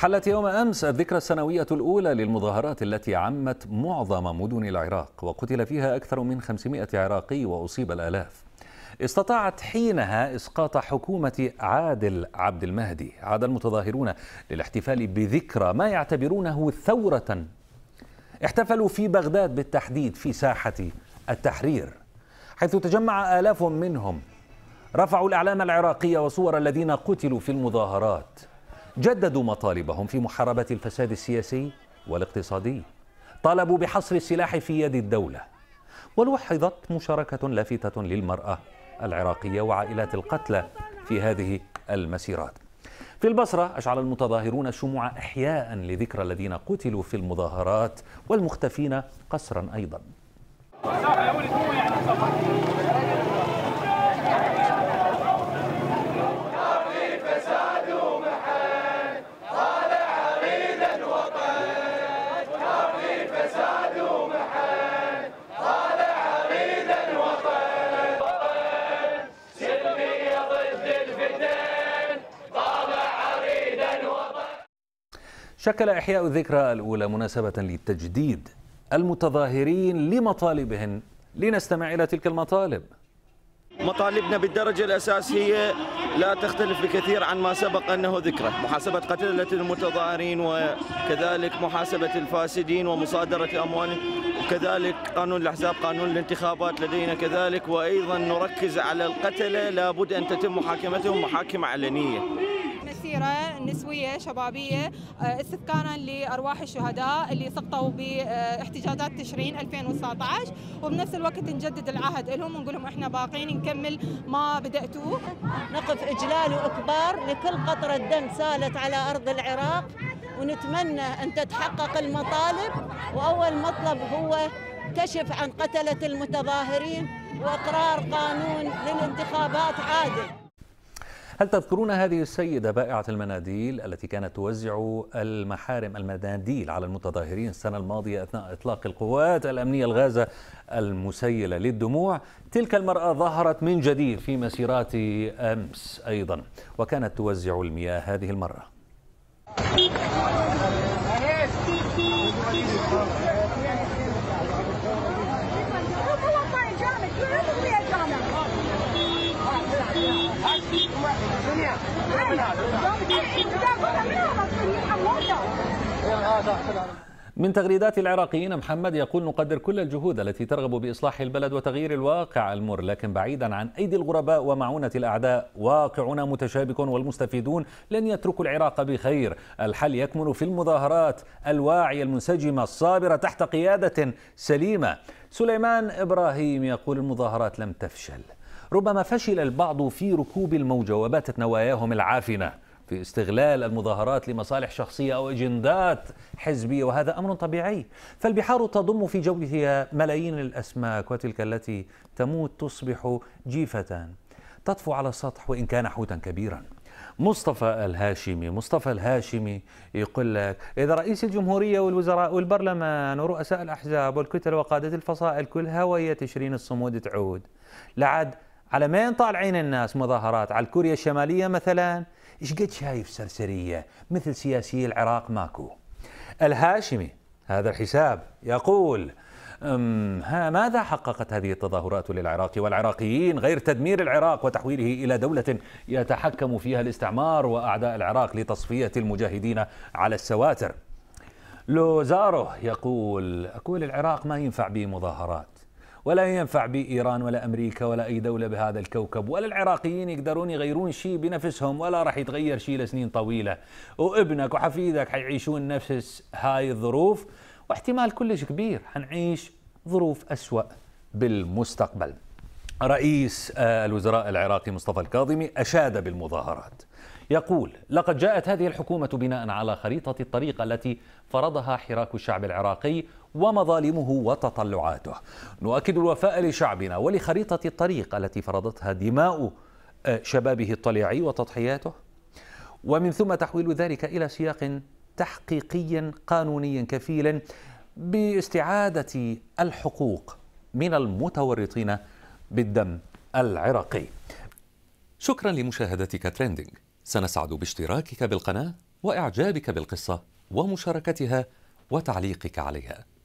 حلت يوم أمس الذكرى السنوية الأولى للمظاهرات التي عمت معظم مدن العراق وقتل فيها أكثر من 500 عراقي وأصيب الآلاف استطاعت حينها إسقاط حكومة عادل عبد المهدي عاد المتظاهرون للاحتفال بذكرى ما يعتبرونه ثورة احتفلوا في بغداد بالتحديد في ساحة التحرير حيث تجمع آلاف منهم رفعوا الأعلام العراقية وصور الذين قتلوا في المظاهرات جددوا مطالبهم في محاربة الفساد السياسي والاقتصادي طالبوا بحصر السلاح في يد الدولة ولوحظت مشاركة لافتة للمرأة العراقية وعائلات القتلى في هذه المسيرات في البصرة أشعل المتظاهرون الشموع إحياء لذكرى الذين قتلوا في المظاهرات والمختفين قسرا أيضا شكل إحياء الذكرى الأولى مناسبة لتجديد المتظاهرين لمطالبهم لنستمع إلى تلك المطالب مطالبنا بالدرجة الأساسية لا تختلف بكثير عن ما سبق أنه ذكرى محاسبة قتلة المتظاهرين وكذلك محاسبة الفاسدين ومصادرة أموالهم وكذلك قانون الأحزاب قانون الانتخابات لدينا كذلك وأيضا نركز على القتلة لابد أن تتم محاكمتهم محاكمة علنية كثيره نسويه شبابيه آه، استذكارا لارواح الشهداء اللي سقطوا باحتجاجات تشرين 2019 وبنفس الوقت نجدد العهد لهم ونقول لهم احنا باقيين نكمل ما بداتوه نقف اجلال واكبار لكل قطره دم سالت على ارض العراق ونتمنى ان تتحقق المطالب واول مطلب هو كشف عن قتله المتظاهرين واقرار قانون للانتخابات عادل هل تذكرون هذه السيدة بائعة المناديل التي كانت توزع المحارم المناديل على المتظاهرين السنة الماضية أثناء إطلاق القوات الأمنية الغازة المسيلة للدموع تلك المرأة ظهرت من جديد في مسيرات أمس أيضا وكانت توزع المياه هذه المرأة من تغريدات العراقيين محمد يقول نقدر كل الجهود التي ترغب بإصلاح البلد وتغيير الواقع المر لكن بعيدا عن أيدي الغرباء ومعونة الأعداء واقعنا متشابك والمستفيدون لن يتركوا العراق بخير الحل يكمن في المظاهرات الواعية المنسجمة الصابرة تحت قيادة سليمة سليمان إبراهيم يقول المظاهرات لم تفشل ربما فشل البعض في ركوب الموجة وباتت نواياهم العافنة في استغلال المظاهرات لمصالح شخصية أو أجندات حزبية وهذا أمر طبيعي فالبحار تضم في جوفها ملايين الأسماك وتلك التي تموت تصبح جيفة تطفو على السطح وإن كان حوتا كبيرا مصطفى الهاشمي مصطفى الهاشمي يقول لك إذا رئيس الجمهورية والوزراء والبرلمان ورؤساء الأحزاب والكتل وقادة الفصائل كلها وهي تشرين الصمود تعود لعد على ما طالعين الناس مظاهرات على كوريا الشماليه مثلا ايش قد شايف سرسريه مثل سياسي العراق ماكو الهاشمي هذا الحساب يقول ها ماذا حققت هذه التظاهرات للعراق والعراقيين غير تدمير العراق وتحويله الى دوله يتحكم فيها الاستعمار واعداء العراق لتصفيه المجاهدين على السواتر لوزارو يقول اقول العراق ما ينفع به مظاهرات ولا ينفع بإيران ولا أمريكا ولا أي دولة بهذا الكوكب ولا العراقيين يقدرون يغيرون شيء بنفسهم ولا راح يتغير شيء لسنين طويلة وابنك وحفيدك حيعيشون نفس هاي الظروف واحتمال كلش كبير حنعيش ظروف أسوأ بالمستقبل رئيس آه، الوزراء العراقي مصطفى الكاظمي أشاد بالمظاهرات يقول لقد جاءت هذه الحكومة بناء على خريطة الطريق التي فرضها حراك الشعب العراقي ومظالمه وتطلعاته نؤكد الوفاء لشعبنا ولخريطة الطريق التي فرضتها دماء آه، شبابه الطليعي وتضحياته ومن ثم تحويل ذلك إلى سياق تحقيقي قانوني كفيل باستعادة الحقوق من المتورطين بالدم العراقي شكرا لمشاهدتك ترندنج سنسعد باشتراكك بالقناة وإعجابك بالقصة ومشاركتها وتعليقك عليها